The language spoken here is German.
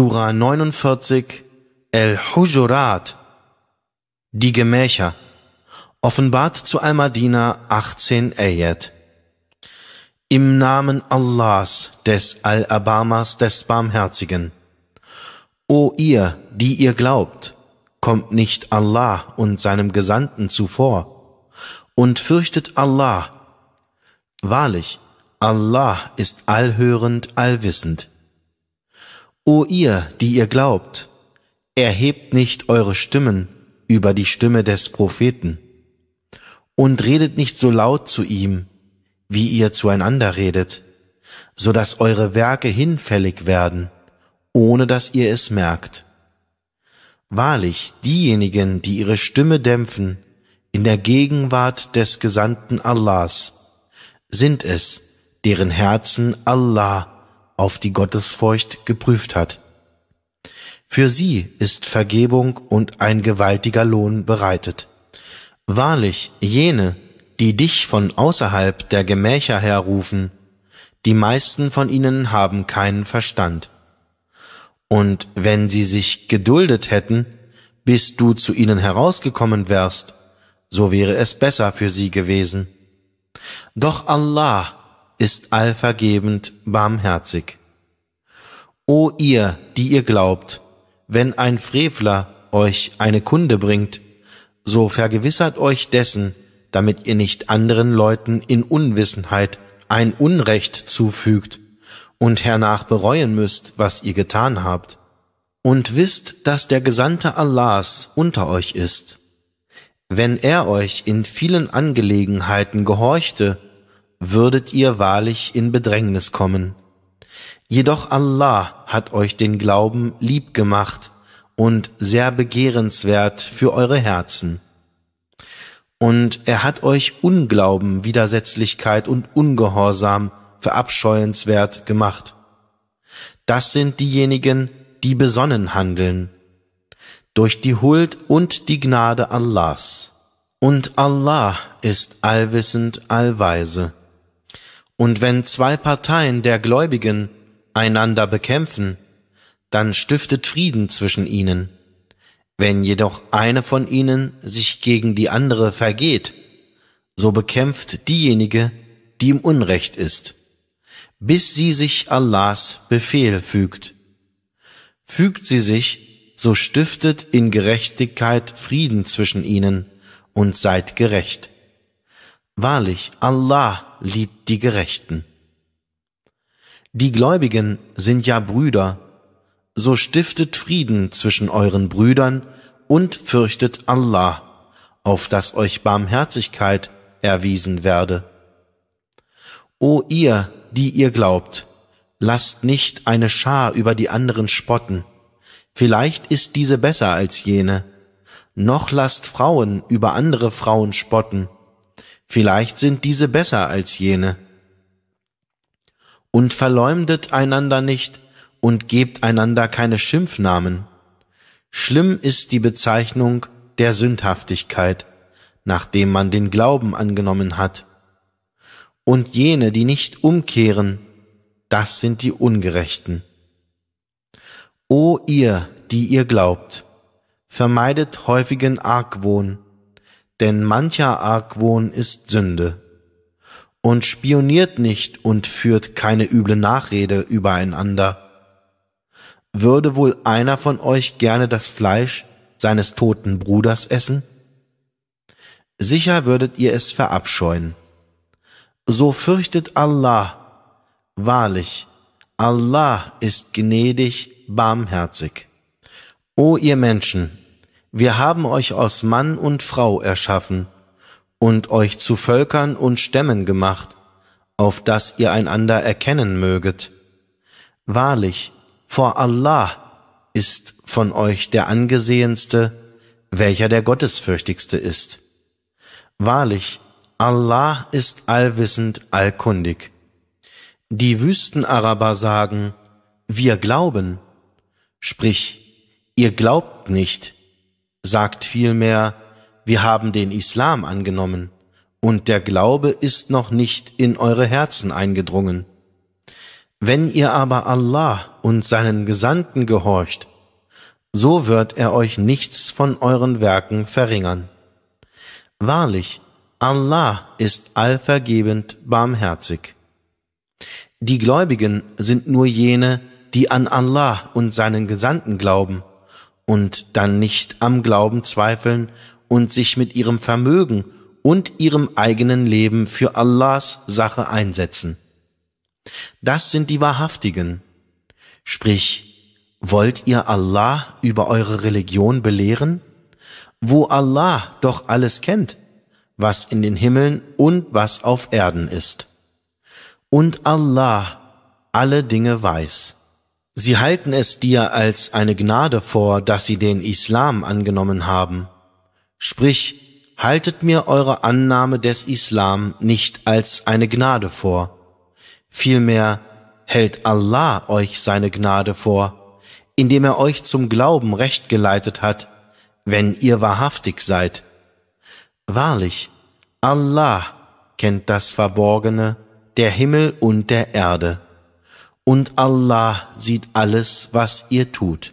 Sura 49 El-Hujurat, die Gemächer, offenbart zu Al-Madina 18 Ayat. Im Namen Allahs, des Al-Abamas, des Barmherzigen. O ihr, die ihr glaubt, kommt nicht Allah und seinem Gesandten zuvor, und fürchtet Allah. Wahrlich, Allah ist allhörend, allwissend. O ihr, die ihr glaubt, erhebt nicht eure Stimmen über die Stimme des Propheten und redet nicht so laut zu ihm, wie ihr zueinander redet, so dass eure Werke hinfällig werden, ohne dass ihr es merkt. Wahrlich, diejenigen, die ihre Stimme dämpfen, in der Gegenwart des Gesandten Allahs, sind es, deren Herzen Allah auf die Gottesfurcht geprüft hat. Für sie ist Vergebung und ein gewaltiger Lohn bereitet. Wahrlich, jene, die dich von außerhalb der Gemächer herrufen, die meisten von ihnen haben keinen Verstand. Und wenn sie sich geduldet hätten, bis du zu ihnen herausgekommen wärst, so wäre es besser für sie gewesen. Doch Allah ist allvergebend barmherzig. O ihr, die ihr glaubt, wenn ein Frevler euch eine Kunde bringt, so vergewissert euch dessen, damit ihr nicht anderen Leuten in Unwissenheit ein Unrecht zufügt und hernach bereuen müsst, was ihr getan habt. Und wisst, dass der Gesandte Allahs unter euch ist. Wenn er euch in vielen Angelegenheiten gehorchte würdet ihr wahrlich in Bedrängnis kommen. Jedoch Allah hat euch den Glauben lieb gemacht und sehr begehrenswert für eure Herzen. Und er hat euch Unglauben, Widersetzlichkeit und Ungehorsam verabscheuenswert gemacht. Das sind diejenigen, die besonnen handeln, durch die Huld und die Gnade Allahs. Und Allah ist allwissend, allweise. Und wenn zwei Parteien der Gläubigen einander bekämpfen, dann stiftet Frieden zwischen ihnen. Wenn jedoch eine von ihnen sich gegen die andere vergeht, so bekämpft diejenige, die im Unrecht ist, bis sie sich Allahs Befehl fügt. Fügt sie sich, so stiftet in Gerechtigkeit Frieden zwischen ihnen und seid gerecht. Wahrlich, Allah liebt die Gerechten. Die Gläubigen sind ja Brüder, so stiftet Frieden zwischen euren Brüdern und fürchtet Allah, auf dass euch Barmherzigkeit erwiesen werde. O ihr, die ihr glaubt, lasst nicht eine Schar über die anderen spotten, vielleicht ist diese besser als jene, noch lasst Frauen über andere Frauen spotten, vielleicht sind diese besser als jene. Und verleumdet einander nicht und gebt einander keine Schimpfnamen. Schlimm ist die Bezeichnung der Sündhaftigkeit, nachdem man den Glauben angenommen hat. Und jene, die nicht umkehren, das sind die Ungerechten. O ihr, die ihr glaubt, vermeidet häufigen Argwohn, denn mancher Argwohn ist Sünde. Und spioniert nicht und führt keine üble Nachrede übereinander. Würde wohl einer von euch gerne das Fleisch seines toten Bruders essen? Sicher würdet ihr es verabscheuen. So fürchtet Allah. Wahrlich, Allah ist gnädig, barmherzig. O ihr Menschen, wir haben euch aus Mann und Frau erschaffen und euch zu Völkern und Stämmen gemacht, auf dass ihr einander erkennen möget. Wahrlich, vor Allah ist von euch der angesehenste, welcher der gottesfürchtigste ist. Wahrlich, Allah ist allwissend, allkundig. Die Wüstenaraber sagen, wir glauben, sprich, ihr glaubt nicht, sagt vielmehr, wir haben den Islam angenommen und der Glaube ist noch nicht in eure Herzen eingedrungen. Wenn ihr aber Allah und seinen Gesandten gehorcht, so wird er euch nichts von euren Werken verringern. Wahrlich, Allah ist allvergebend barmherzig. Die Gläubigen sind nur jene, die an Allah und seinen Gesandten glauben und dann nicht am Glauben zweifeln und sich mit ihrem Vermögen und ihrem eigenen Leben für Allahs Sache einsetzen. Das sind die Wahrhaftigen. Sprich, wollt ihr Allah über eure Religion belehren? Wo Allah doch alles kennt, was in den Himmeln und was auf Erden ist. Und Allah alle Dinge weiß. Sie halten es dir als eine Gnade vor, dass sie den Islam angenommen haben. Sprich, haltet mir eure Annahme des Islam nicht als eine Gnade vor. Vielmehr hält Allah euch seine Gnade vor, indem er euch zum Glauben recht geleitet hat, wenn ihr wahrhaftig seid. Wahrlich, Allah kennt das Verborgene der Himmel und der Erde und Allah sieht alles, was ihr tut.